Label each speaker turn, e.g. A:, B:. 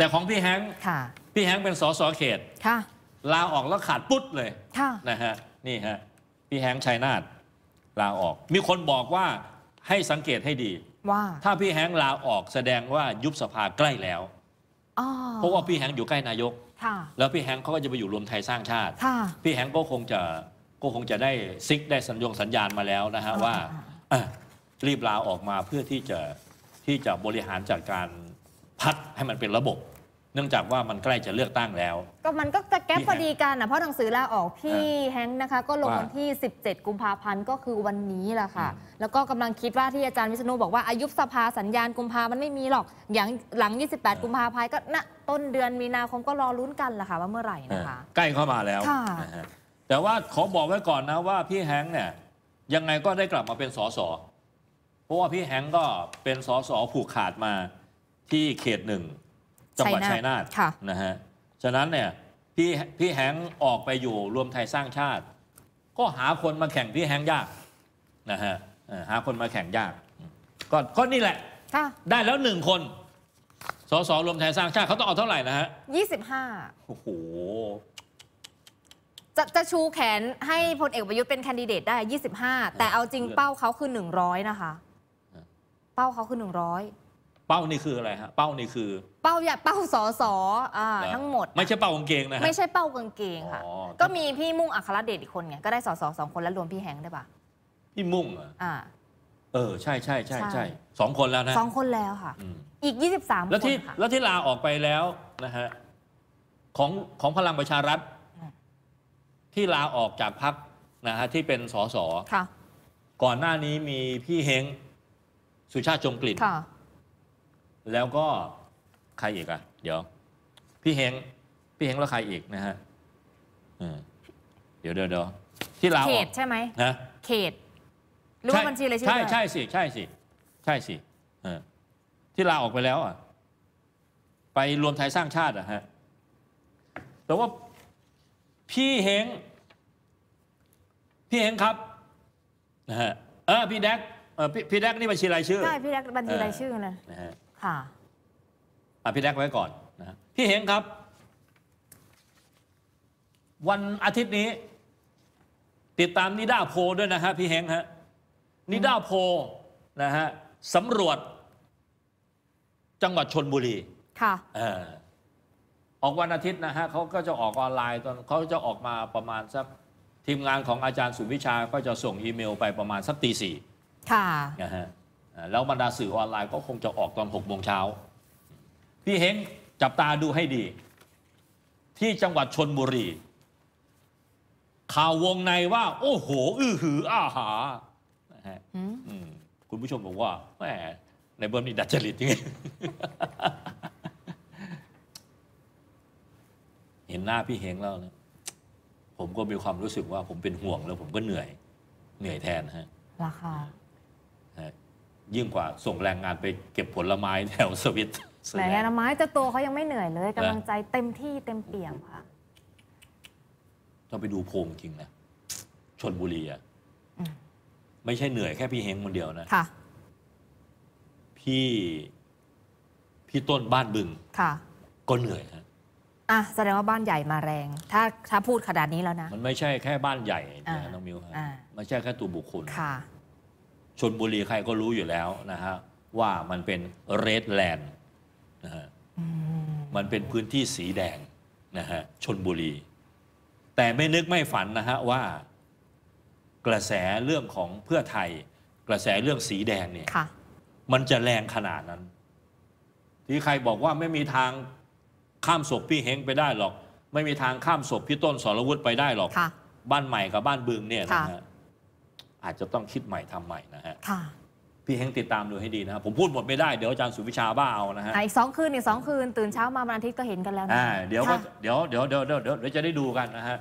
A: แต่ของพี่แฮงค์พี่แฮงค์เป็นสสเขตลาออกแล้วขาดปุ๊ดเลยนะฮะนี่ฮะ พี่แฮงค์ชัยนาทลาออก มีคนบอกว่าให้สังเกตให้ดี ว่า ถ้าพี่แฮงค์ลาออกแสดงว่ายุบสภาใกล้แล้วเพราะว่าพี่แฮงค์อยู่ใกล้นายกแล้วพี่แฮงค์เขาก็จะไปอยู่รวมไทยสร้างชาติพี่แฮงค์ก็คงจะก็คงจะได้ซิกได้สัญญงสัญญาณมาแล้วนะฮะว่ารีบลาออกมาเพื่อที่จะที่จะบริหารจัดการพักให้มันเป็นระบบ เนื่องจากว่ามันใกล้จะเลือกตั้งแล้ว
B: ก็มันก็จะแก๊ปพอดีกันนะเพราะหนังสือลาออกพี่แฮงค์นะคะ ก็ลงวันที่ 17 กุมภาพันธ์ก็คือวันนี้แหละค่ะ แล้วก็กำลังคิดว่าที่อาจารย์วิษณุบอกว่า อายุสภาสัญญาณกุมภามันไม่มีหรอกอย่างหลัง 28 กุมภาพันธ์ก็ณต้นเดือนมีนาคมก็รอลุ้นกันล่ะค่ะว่าเมื่อไหร่
A: นะคะ ใกล้เข้ามาแล้วแต่ว่าขอบอกไว้ก่อนนะว่าพี่แฮงค์เนี่ย ยังไงก็ได้กลับมาเป็นสสเพราะว่าพี่แฮงค์ก็เป็นสสผูกขาดมาที่เขตหนึ่งจังหวัดชัยนาทนะฮะฉะนั้นเนี่ยพี่พี่แหงออกไปอยู่รวมไทยสร้างชาติ ก็หาคนมาแข่งพี่แหงยากนะฮะหาคนมาแข่งยากก็ก็นี่แหละได้แล้วหนึ่งคนสสรวมไทยสร้างชาติ เขาต้องเอาเท่าไหร่นะฮะยี่สิบห้าโอ้โห
B: จะจะชูแขนให้พลเอกประยุทธ์เป็นแคนดิเดตได้ 25 แต่เอาจริงเป้าเขาคือ 100 นะคะเป้าเขาคือ 100
A: เป้านี่คืออะไรฮะเป้านี่คือ
B: เป้าอย่าเป้าสอสอทั้งหมด ไ
A: ม่ใช่เป้ากางเกงนะฮะไม่ใช
B: ่เป้ากางเกงค่ะก็มีพี่มุ่งอัครเดชอีกคนไงก็ได้สอสอสองคนแล้วรวมพี่แฮง์ได้ปะพี่มุ่งอ่า
A: เออ ใช่ใช่ใช่ใช่สองคนแล้วนะสอง
B: คนแล้วค่ะ อีกยี่สสามคน แล้วที
A: ่แล้วที่ลาออกไปแล้วนะฮะของของพลังประชารัฐ ที่ลาออกจากพักนะฮะที่เป็นสอสค่ะก่อนหน้านี้มีพี่เฮง สุชาติจงกลิ่นค่ะแล้วก็ใครอีกอะเดี๋ยว พี่เฮงพี่เฮงแล้วใครอีกนะฮะเดี๋ยวเดี๋ยวเดที่ลาเขต ใช่ไหมนะ
B: เขตรู้ว่าบัญชีเลยใช่ไหมใช่ ใช่
A: สิใช่สิใช่สิที่ลาออกไปแล้วอ่ะไปรวมไทยสร้างชาติอ่ะฮะแต่ว่า พี่เฮงพี่เฮงครับนะฮะเออ พี่แดกเออพี่พี่แดกนี่บัญชีรายชื่อใช่พี่แดกบัญชีรายชื่อนะนะฮะค่ะอ่ะ พี่แดกไว้ก่อนนะพี่เฮงครับ วันอาทิตย์นี้ ติดตามนิด้าโพด้วยนะฮะพี่เฮงฮะนิด้าโพนะฮะสำรวจ จังหวัดชนบุรี ค่ะออกวันอาทิตย์นะฮะเขาก็จะออกออนไลน์ตอนเขาจะออกมาประมาณสักทีมงานของอาจารย์สุวิชา ก็จะส่งอีเมล ไปประมาณสักตีสี่ค่ะ นะฮะแล้วบรรดาสื่อออนไลน์ก็คงจะออกตอน6โมงเช้า พี่เฮงจับตาดูให้ดี ที่จังหวัดชนบุรี ข่าววงในว่า โอ้โห อื้อหืออาหาคุณผู้ชมบอกว่าแหมในเบิร์นี่ดัดจริตจริงเห็นหน้าพี่เฮงแล้วนะผมก็มีความรู้สึกว่า ผมเป็นห่วงแล้ว ผมก็เหนื่อย เหนื่อยแทน ฮะราคายิ่งกว่าส่งแรงงานไปเก็บผลไม้แถวสวิต
B: แหมผลไม้จะโตเขายังไม่เหนื่อยเลยกำลังใจเต็มที่เต็มเปี่ยมค่ะ
A: เราไปดูโพงจริงนะชนบุรีอ่ะไม่ใช่เหนื่อยแค่พี่เฮงคนเดียวนะค่ะพี่ พี่ต้นบ้านบึง ค่ะก็เหนื่อยฮะ
B: อ่ะแสดงว่าบ้านใหญ่มาแรง ถ้าถ้าพูดขนาดนี้แล้วนะ
A: มันไม่ใช่แค่บ้านใหญ่นะน้องมิวฮะไม่ใช่แค่ตัวบุคคลค่ะชนบุรีใครก็รู้อยู่แล้วนะฮะว่ามันเป็นเรดแลนด์นะฮะมันเป็นพื้นที่สีแดงนะฮะชนบุรี แต่ไม่นึกไม่ฝันนะฮะว่า กระแสเรื่องของเพื่อไทย กระแสเรื่องสีแดงเนี่ยมันจะแรงขนาดนั้น ที่ใครบอกว่าไม่มีทางข้ามศพพี่เฮงไปได้หรอก ไม่มีทางข้ามศพพี่ต้นสรวุฒิไปได้หรอกบ้านใหม่กับบ้านบึงเนี่ยนะฮะอาจจะต้องคิดใหม่ทำใหม่นะฮะพี่เฮงติดตามดูให้ดีนะครับ ผมพูดหมดไม่ได้ เดี๋ยวอาจารย์สุวิชาบ้าเอานะฮะอี
B: กสองคืนอีกสองคืน ตื่นเช้ามาวันอาทิตย์ก็เห็นกันแล้วนะเดี๋ยวก็
A: เดี๋ยวเดี๋ยวเดี๋ยวเดี๋ยวจะได้ดูกันนะฮะ